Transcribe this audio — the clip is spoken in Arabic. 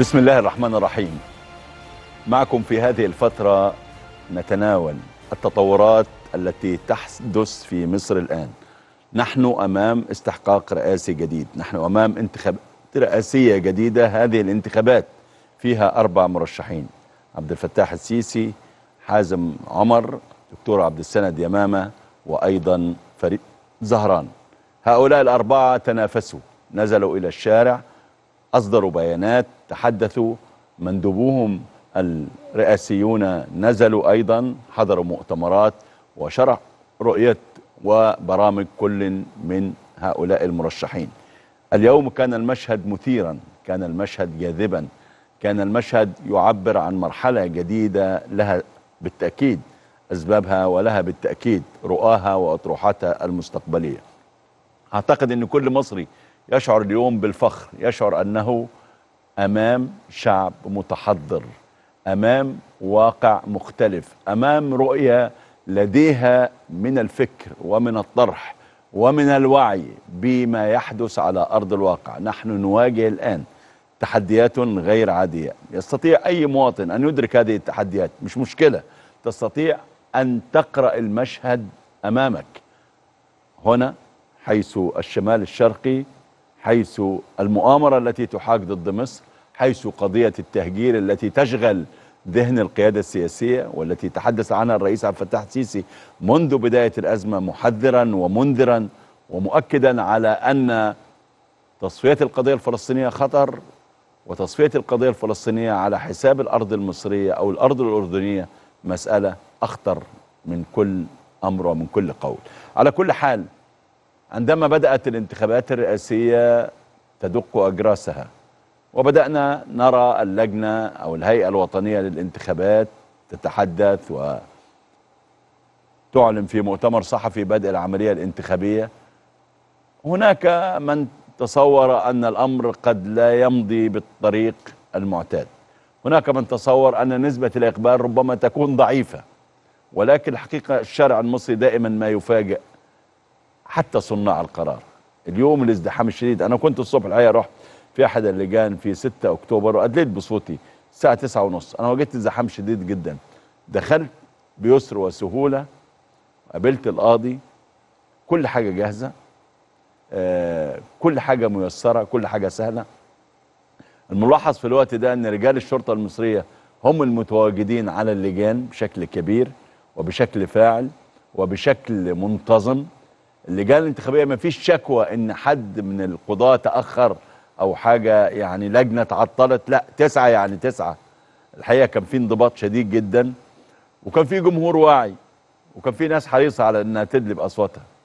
بسم الله الرحمن الرحيم معكم في هذه الفترة نتناول التطورات التي تحدث في مصر الآن نحن أمام استحقاق رئاسي جديد نحن أمام انتخابات رئاسية جديدة هذه الانتخابات فيها أربع مرشحين عبد الفتاح السيسي حازم عمر دكتور عبد السند يمامة وأيضا فريد زهران هؤلاء الأربعة تنافسوا نزلوا إلى الشارع أصدروا بيانات تحدثوا مندوبوهم الرئاسيون نزلوا أيضا حضروا مؤتمرات وشرح رؤية وبرامج كل من هؤلاء المرشحين اليوم كان المشهد مثيرا كان المشهد جاذبا كان المشهد يعبر عن مرحلة جديدة لها بالتأكيد أسبابها ولها بالتأكيد رؤاها وأطروحاتها المستقبلية أعتقد أن كل مصري يشعر اليوم بالفخر يشعر أنه أمام شعب متحضر أمام واقع مختلف أمام رؤية لديها من الفكر ومن الطرح ومن الوعي بما يحدث على أرض الواقع نحن نواجه الآن تحديات غير عادية يستطيع أي مواطن أن يدرك هذه التحديات مش مشكلة تستطيع أن تقرأ المشهد أمامك هنا حيث الشمال الشرقي حيث المؤامرة التي تحاك ضد مصر حيث قضية التهجير التي تشغل ذهن القيادة السياسية والتي تحدث عنها الرئيس عبد الفتاح السيسي منذ بداية الأزمة محذرا ومنذرا ومؤكدا على أن تصفية القضية الفلسطينية خطر وتصفية القضية الفلسطينية على حساب الأرض المصرية أو الأرض الأردنية مسألة أخطر من كل أمر ومن كل قول على كل حال عندما بدأت الانتخابات الرئاسية تدق أجراسها وبدأنا نرى اللجنة أو الهيئة الوطنية للانتخابات تتحدث وتعلن في مؤتمر صحفي بدء العملية الانتخابية هناك من تصور أن الأمر قد لا يمضي بالطريق المعتاد هناك من تصور أن نسبة الإقبال ربما تكون ضعيفة ولكن الحقيقة الشارع المصري دائما ما يفاجئ حتى صناع القرار اليوم الازدحام الشديد أنا كنت الصبح الحقيقة رحت في أحد اللجان في 6 أكتوبر وأدليت بصوتي الساعة 9 ونص أنا وجدت ازدحام شديد جدا دخلت بيسر وسهولة قابلت القاضي كل حاجة جاهزة آه كل حاجة ميسرة كل حاجة سهلة الملاحظ في الوقت ده أن رجال الشرطة المصرية هم المتواجدين على اللجان بشكل كبير وبشكل فاعل وبشكل منتظم اللجان الانتخابيه ما فيش شكوى ان حد من القضاه تاخر او حاجه يعني لجنه تعطلت لا تسعه يعني تسعه الحقيقه كان في انضباط شديد جدا وكان في جمهور واعي وكان في ناس حريصه على انها تدلب اصواتها